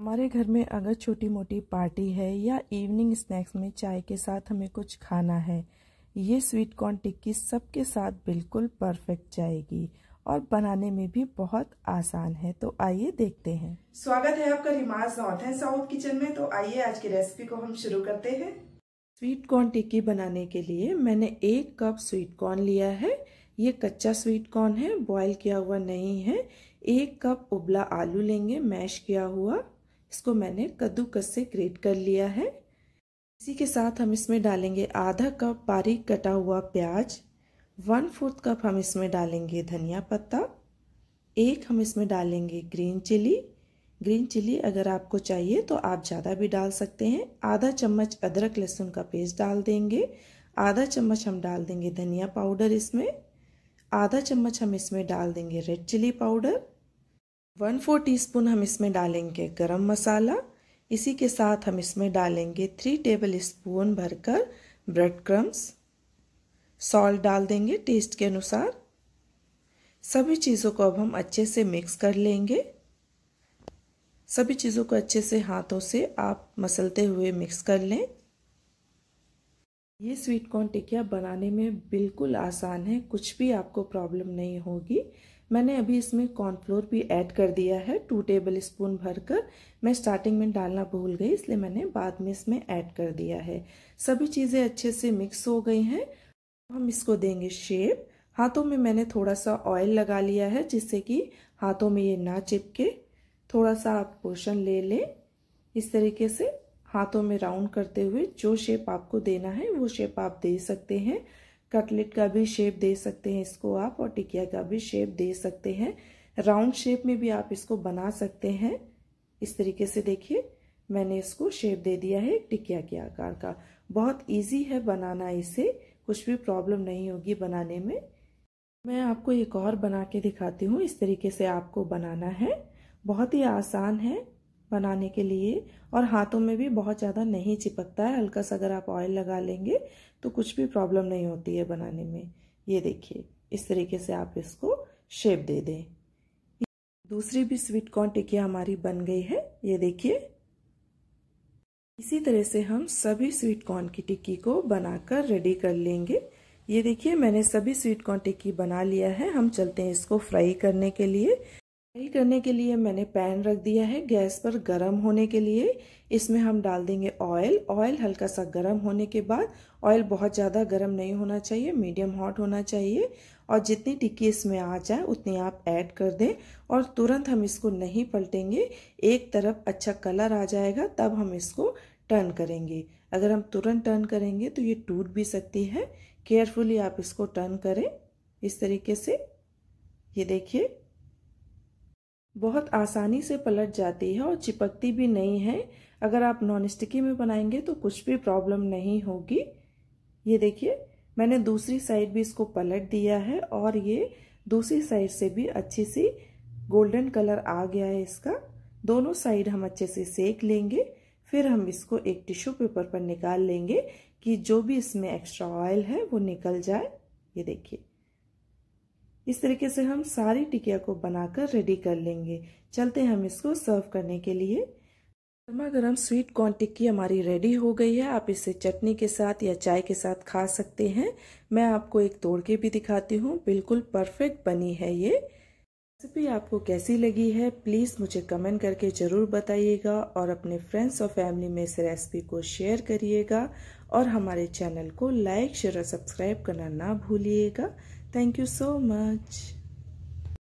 हमारे घर में अगर छोटी मोटी पार्टी है या इवनिंग स्नैक्स में चाय के साथ हमें कुछ खाना है ये स्वीट कॉर्न टिक्की सबके साथ बिल्कुल परफेक्ट जाएगी और बनाने में भी बहुत आसान है तो आइए देखते हैं स्वागत है आपका रिमाज नॉर्थ है साउथ किचन में तो आइए आज की रेसिपी को हम शुरू करते हैं स्वीट कॉर्न टिक्की बनाने के लिए मैंने एक कप स्वीट कॉर्न लिया है ये कच्चा स्वीट कॉर्न है बॉयल किया हुआ नहीं है एक कप उबला आलू लेंगे मैश किया हुआ इसको मैंने कद्दूकस से ग्रेट कर लिया है इसी के साथ हम इसमें डालेंगे आधा कप बारीक कटा हुआ प्याज वन फोर्थ कप हम इसमें डालेंगे धनिया पत्ता एक हम इसमें डालेंगे ग्रीन चिली ग्रीन चिली अगर आपको चाहिए तो आप ज़्यादा भी डाल सकते हैं आधा चम्मच अदरक लहसुन का पेस्ट डाल देंगे आधा चम्मच हम डाल देंगे धनिया पाउडर इसमें आधा चम्मच हम इसमें डाल देंगे red chilli powder one four teaspoon हम इसमें डालेंगे गरम मसाला इसी के साथ हम इसमें डालेंगे थ्री टेबल स्पून भरकर ब्रेड क्रम्स सॉल्ट डाल देंगे टेस्ट के अनुसार सभी चीज़ों को अब हम अच्छे से मिक्स कर लेंगे सभी चीज़ों को अच्छे से हाथों से आप मसलते हुए मिक्स कर लें ये स्वीट कॉर्न टिकिया बनाने में बिल्कुल आसान है कुछ भी आपको प्रॉब्लम नहीं होगी मैंने अभी इसमें कॉर्नफ्लोर भी ऐड कर दिया है टू टेबल स्पून भरकर मैं स्टार्टिंग में डालना भूल गई इसलिए मैंने बाद में इसमें ऐड कर दिया है सभी चीज़ें अच्छे से मिक्स हो गई हैं हम इसको देंगे शेप हाथों में मैंने थोड़ा सा ऑयल लगा लिया है जिससे कि हाथों में ये ना चिपके थोड़ा सा आप पोर्शन ले लें इस तरीके से हाथों में राउंड करते हुए जो शेप आपको देना है वो शेप आप दे सकते हैं कटलेट का भी शेप दे सकते हैं इसको आप और टिकिया का भी शेप दे सकते हैं राउंड शेप में भी आप इसको बना सकते हैं इस तरीके से देखिए मैंने इसको शेप दे दिया है टिकिया के आकार का बहुत इजी है बनाना इसे कुछ भी प्रॉब्लम नहीं होगी बनाने में मैं आपको एक और बना के दिखाती हूँ इस तरीके से आपको बनाना है बहुत ही आसान है बनाने के लिए और हाथों में भी बहुत ज़्यादा नहीं चिपकता है हल्का सा अगर आप ऑयल लगा लेंगे तो कुछ भी प्रॉब्लम नहीं होती है बनाने में ये देखिए इस तरीके से आप इसको शेप दे दें दूसरी भी स्वीट कॉर्न टिकिया हमारी बन गई है ये देखिए इसी तरह से हम सभी स्वीट कॉर्न की टिक्की को बनाकर रेडी कर लेंगे ये देखिए मैंने सभी स्वीट कॉर्न टिक्की बना लिया है हम चलते हैं इसको फ्राई करने के लिए फ्राई करने के लिए मैंने पैन रख दिया है गैस पर गरम होने के लिए इसमें हम डाल देंगे ऑयल ऑयल हल्का सा गरम होने के बाद ऑयल बहुत ज़्यादा गरम नहीं होना चाहिए मीडियम हॉट होना चाहिए और जितनी टिक्की इसमें आ जाए उतनी आप ऐड कर दें और तुरंत हम इसको नहीं पलटेंगे एक तरफ अच्छा कलर आ जाएगा तब हम इसको टर्न करेंगे अगर हम तुरंत टर्न करेंगे तो ये टूट भी सकती है केयरफुली आप इसको टर्न करें इस तरीके से ये देखिए बहुत आसानी से पलट जाती है और चिपकती भी नहीं है अगर आप नॉन स्टिकी में बनाएंगे तो कुछ भी प्रॉब्लम नहीं होगी ये देखिए मैंने दूसरी साइड भी इसको पलट दिया है और ये दूसरी साइड से भी अच्छी सी गोल्डन कलर आ गया है इसका दोनों साइड हम अच्छे से सेक लेंगे फिर हम इसको एक टिश्यू पेपर पर निकाल लेंगे कि जो भी इसमें एक्स्ट्रा ऑयल है वो निकल जाए ये देखिए इस तरीके से हम सारी टिकिया को बनाकर रेडी कर लेंगे चलते हम इसको सर्व करने के लिए गर्मा गर्म स्वीट कॉर्न टिक्की हमारी रेडी हो गई है आप इसे चटनी के साथ या चाय के साथ खा सकते हैं मैं आपको एक तोड़ के भी दिखाती हूँ बिल्कुल परफेक्ट बनी है ये रेसिपी आपको कैसी लगी है प्लीज़ मुझे कमेंट करके ज़रूर बताइएगा और अपने फ्रेंड्स और फैमिली में इस रेसिपी को शेयर करिएगा और हमारे चैनल को लाइक शेयर और सब्सक्राइब करना ना भूलिएगा Thank you so much.